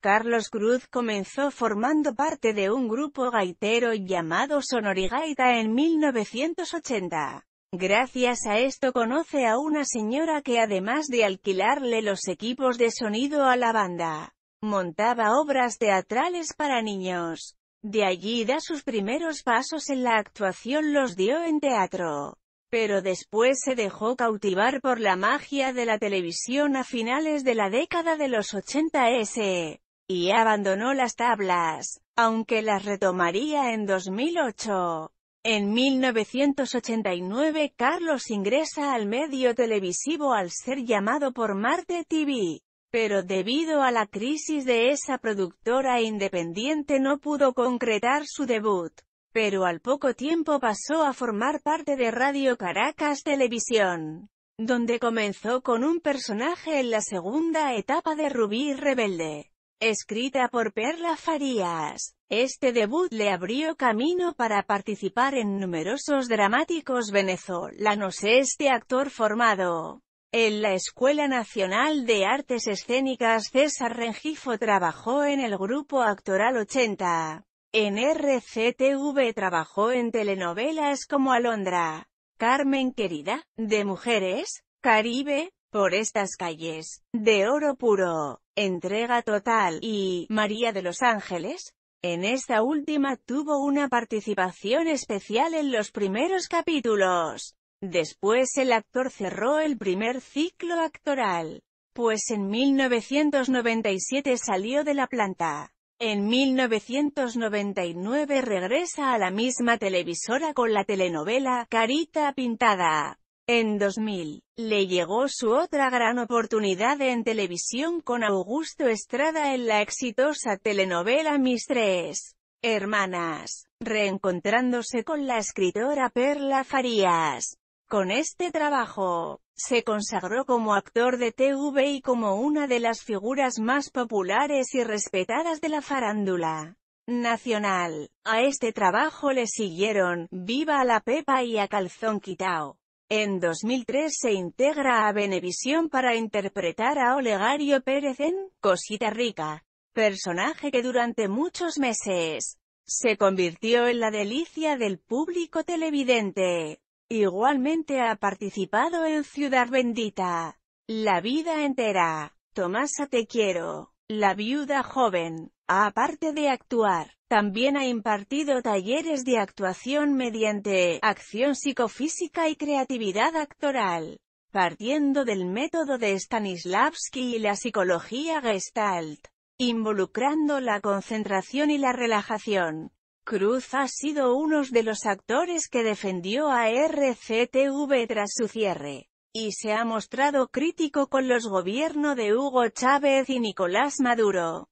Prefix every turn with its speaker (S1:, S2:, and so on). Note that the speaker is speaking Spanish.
S1: Carlos Cruz comenzó formando parte de un grupo gaitero llamado Sonorigaita en 1980. Gracias a esto conoce a una señora que además de alquilarle los equipos de sonido a la banda, montaba obras teatrales para niños. De allí da sus primeros pasos en la actuación los dio en teatro. Pero después se dejó cautivar por la magia de la televisión a finales de la década de los 80 s y abandonó las tablas, aunque las retomaría en 2008. En 1989 Carlos ingresa al medio televisivo al ser llamado por Marte TV, pero debido a la crisis de esa productora independiente no pudo concretar su debut, pero al poco tiempo pasó a formar parte de Radio Caracas Televisión, donde comenzó con un personaje en la segunda etapa de Rubí Rebelde. Escrita por Perla Farías, este debut le abrió camino para participar en numerosos dramáticos venezolanos. Este actor formado en la Escuela Nacional de Artes Escénicas César Rengifo trabajó en el grupo actoral 80. En RCTV trabajó en telenovelas como Alondra, Carmen Querida, de Mujeres, Caribe, Por estas calles, de Oro Puro, Entrega Total y María de los Ángeles. En esta última tuvo una participación especial en los primeros capítulos. Después el actor cerró el primer ciclo actoral, pues en 1997 salió de la planta. En 1999 regresa a la misma televisora con la telenovela Carita Pintada. En 2000, le llegó su otra gran oportunidad en televisión con Augusto Estrada en la exitosa telenovela Mis Tres Hermanas, reencontrándose con la escritora Perla Farías. Con este trabajo, se consagró como actor de TV y como una de las figuras más populares y respetadas de la farándula nacional. A este trabajo le siguieron, Viva la Pepa y a Calzón Quitao. En 2003 se integra a Venevisión para interpretar a Olegario Pérez en Cosita Rica, personaje que durante muchos meses se convirtió en la delicia del público televidente. Igualmente ha participado en Ciudad Bendita, La Vida Entera, Tomasa Te Quiero, La Viuda Joven, aparte de actuar. También ha impartido talleres de actuación mediante acción psicofísica y creatividad actoral, partiendo del método de Stanislavski y la psicología Gestalt, involucrando la concentración y la relajación. Cruz ha sido uno de los actores que defendió a RCTV tras su cierre, y se ha mostrado crítico con los gobiernos de Hugo Chávez y Nicolás Maduro.